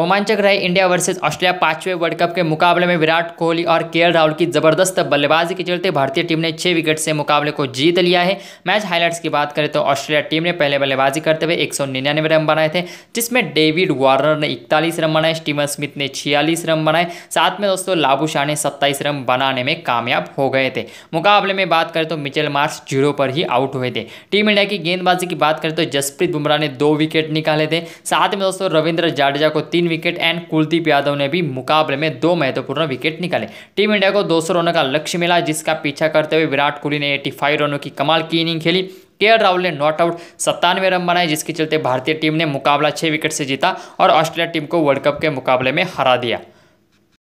रोमांचक रहे India versus Australia पांचवें वर्ल्ड कप के मुकाबले में विराट कोहली और के राहुल की जबरदस्त बल्लेबाजी के चलते भारतीय टीम ने छह विकेट से मुकाबले को जीत लिया है मैच हाइलाइट्स की बात करें तो ऑस्ट्रेलिया टीम ने पहले बल्लेबाजी करते हुए 199 रन बनाए थे जिसमें डेविड वार्नर ने इकतालीस रन बनाए स्टीवन स्मिथ ने छियालीस रन बनाए साथ में दोस्तों लाबू शाह ने सत्ताईस रन बनाने में कामयाब हो गए थे मुकाबले में बात करें तो मिचेल मार्च जीरो पर ही आउट हुए थे टीम इंडिया की गेंदबाजी की बात करें तो जसप्रीत बुमराह ने दो विकेट निकाले थे साथ में दोस्तों रविंद्र जाडेजा को तीन तीन विकेट एंड कुलदीप यादव ने भी मुकाबले में दो महत्वपूर्ण विकेट निकाले टीम इंडिया को दो रनों का लक्ष्य मिला जिसका पीछा करते हुए विराट कोहली ने एटी रनों की कमाल की इनिंग खेली के राहुल ने नॉट आउट सत्तानवे रन बनाए जिसके चलते भारतीय टीम ने मुकाबला छः विकेट से जीता और ऑस्ट्रेलिया टीम को वर्ल्ड कप के मुकाबले में हरा दिया